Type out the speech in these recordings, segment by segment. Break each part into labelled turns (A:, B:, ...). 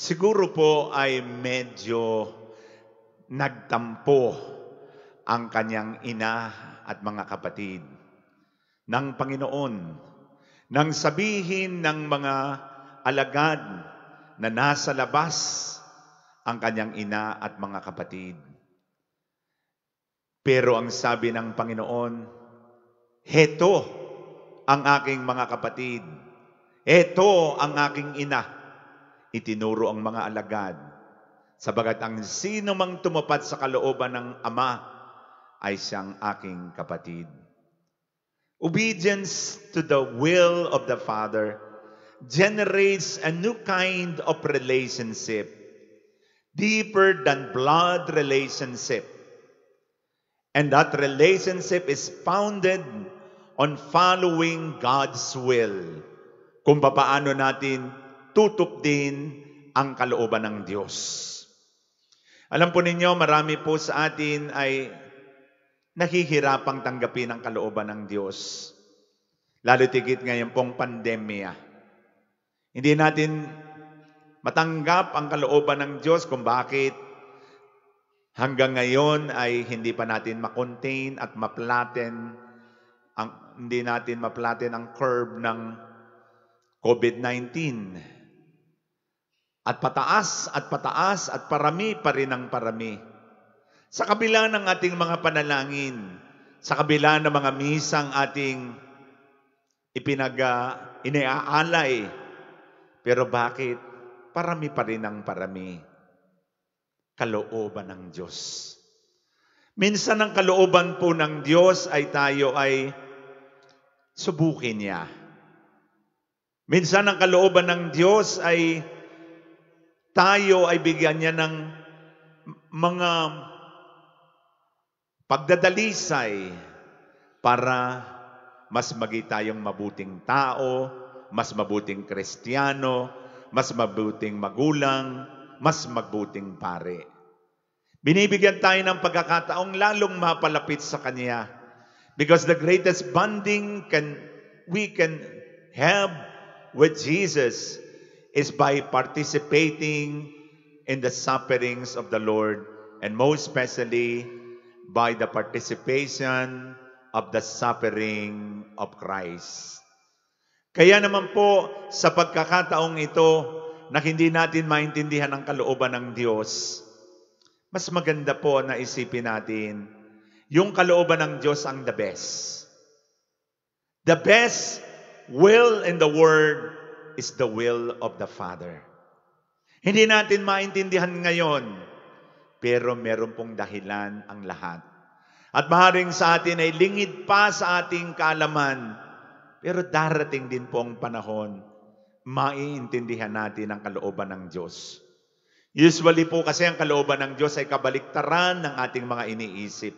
A: Siguro po ay medyo nagtampo ang kanyang ina at mga kapatid ng Panginoon nang sabihin ng mga alagad na nasa labas ang kanyang ina at mga kapatid. Pero ang sabi ng Panginoon, Heto ang aking mga kapatid. Heto ang aking ina itinuro ang mga alagad. Sabagat ang sino mang tumupad sa kalooban ng Ama ay siyang aking kapatid. Obedience to the will of the Father generates a new kind of relationship, deeper than blood relationship. And that relationship is founded on following God's will. Kung paano natin tutup din ang kalooban ng Diyos. Alam po ninyo, marami po sa atin ay nahihirapang tanggapin ang kalooban ng Diyos. Lalo tigit ngayon pong pandemya. Hindi natin matanggap ang kalooban ng Diyos kung bakit hanggang ngayon ay hindi pa natin makontain at maplaten ang hindi natin maplaten ang curve ng COVID-19. At pataas, at pataas, at parami pa rin ang parami. Sa kabila ng ating mga panalangin, sa kabila ng mga misang ating ipinaga, iniaalay, pero bakit? Parami pa rin ang parami. Kalooban ng Diyos. Minsan ang kalooban po ng Diyos ay tayo ay subukin niya. Minsan ang kalooban ng Diyos ay tayo ay bigyan niya ng mga pagdadalisay para mas magi tayong mabuting tao, mas mabuting kristyano, mas mabuting magulang, mas mabuting pare. Binibigyan tayo ng pagkakataong lalong mapalapit sa Kanya. Because the greatest bonding can, we can have with Jesus is by participating in the sufferings of the Lord and most especially by the participation of the suffering of Christ. Kaya naman po, sa pagkakataong ito, na hindi natin maintindihan ang kalooban ng Diyos, mas maganda po na isipin natin, yung kalooban ng Diyos ang the best. The best will in the world is the will of the Father. Hindi natin maintindihan ngayon, pero meron pong dahilan ang lahat. At maaaring sa atin ay lingid pa sa ating kalaman, pero darating din po ang panahon, maiintindihan natin ang kalooban ng Diyos. Usually po kasi ang kalooban ng Diyos ay kabaliktaran ng ating mga iniisip.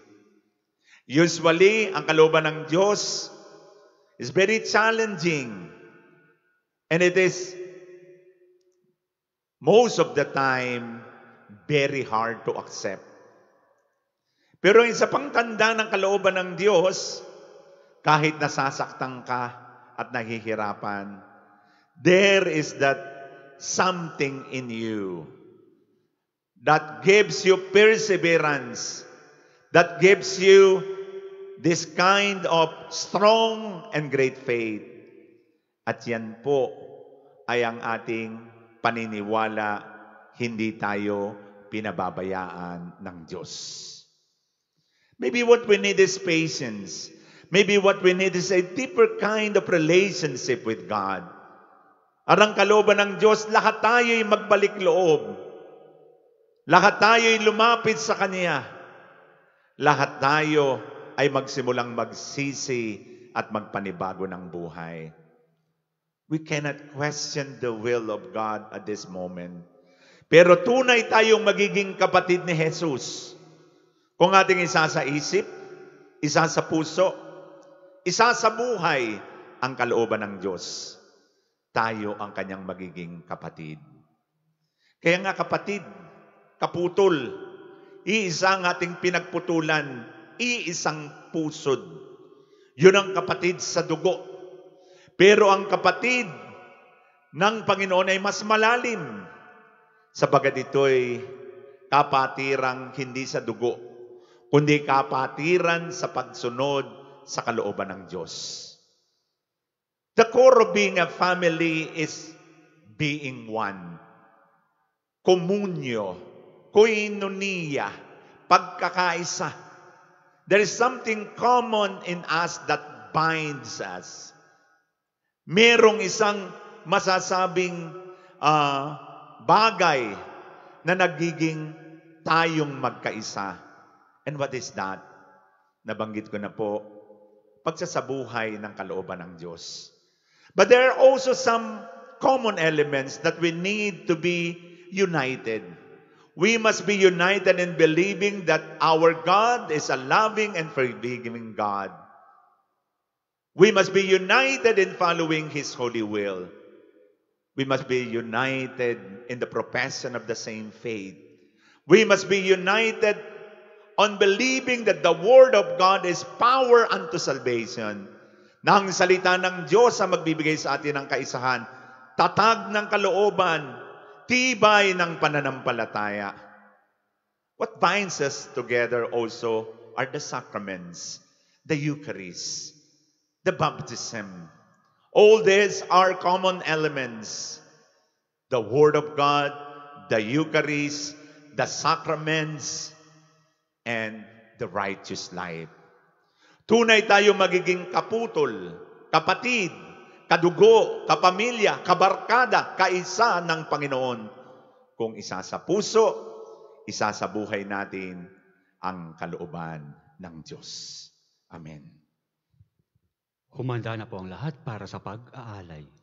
A: Usually, ang kalooban ng Diyos is very challenging. And it is most of the time very hard to accept. Pero sa pang ng kalooban ng Diyos, kahit nasasaktan ka at nahihirapan, there is that something in you that gives you perseverance, that gives you this kind of strong and great faith. At yan po ay ang ating paniniwala, hindi tayo pinababayaan ng Diyos. Maybe what we need is patience. Maybe what we need is a deeper kind of relationship with God. Arang kaloban ng Diyos, lahat tayo'y magbalik loob. Lahat tayo'y lumapit sa Kanya. Lahat tayo ay magsimulang magsisi at magpanibago ng buhay. We cannot question the will of God at this moment. Pero tunay tayong magiging kapatid ni Jesus kung ating isa sa isip, isa sa puso, isa sa buhay ang kalooban ng Diyos. Tayo ang kanyang magiging kapatid. Kaya nga kapatid, kaputol, iisa ang ating pinagputulan, iisang pusod. Yun ang kapatid sa dugo pero ang kapatid ng Panginoon ay mas malalim sabagat ito'y kapatirang hindi sa dugo, kundi kapatiran sa pagsunod sa kalooban ng Diyos. The core of being a family is being one. Komunyo, koinonia, pagkakaisa. There is something common in us that binds us merong isang masasabing uh, bagay na nagiging tayong magkaisa. And what is that? Nabanggit ko na po, pagsasabuhay ng kalooban ng Diyos. But there are also some common elements that we need to be united. We must be united in believing that our God is a loving and forgiving God. We must be united in following His holy will. We must be united in the profession of the same faith. We must be united on believing that the Word of God is power unto salvation. Na ang salita ng Diyos ang magbibigay sa atin ng kaisahan, tatag ng kalooban, tibay ng pananampalataya. What binds us together also are the sacraments, the Eucharist the baptism. All these are common elements. The Word of God, the Eucharist, the sacraments, and the righteous life. Tunay tayo magiging kaputol, kapatid, kadugo, kapamilya, kabarkada, kaisa ng Panginoon. Kung isa sa puso, isa sa buhay natin ang kalooban ng Diyos. Amen. Humanda na po ang lahat para sa pag-aalay.